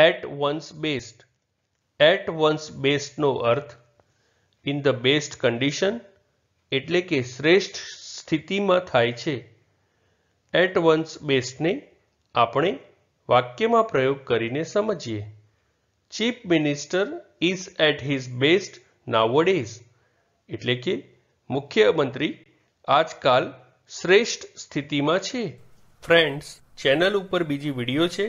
At once based. At once based અર્થ in the best condition એટલે કે શ્રેષ્ઠ સ્થિતિમાં થાય છે એટ વન્સ બેસ્ટને આપણે વાક્યમાં પ્રયોગ કરીને સમજીએ chief minister is at his best nowadays એટલે કે મુખ્યમંત્રી આજકાલ શ્રેષ્ઠ સ્થિતિમાં છે ફ્રેન્ડ્સ ચેનલ ઉપર બીજી વિડીયો છે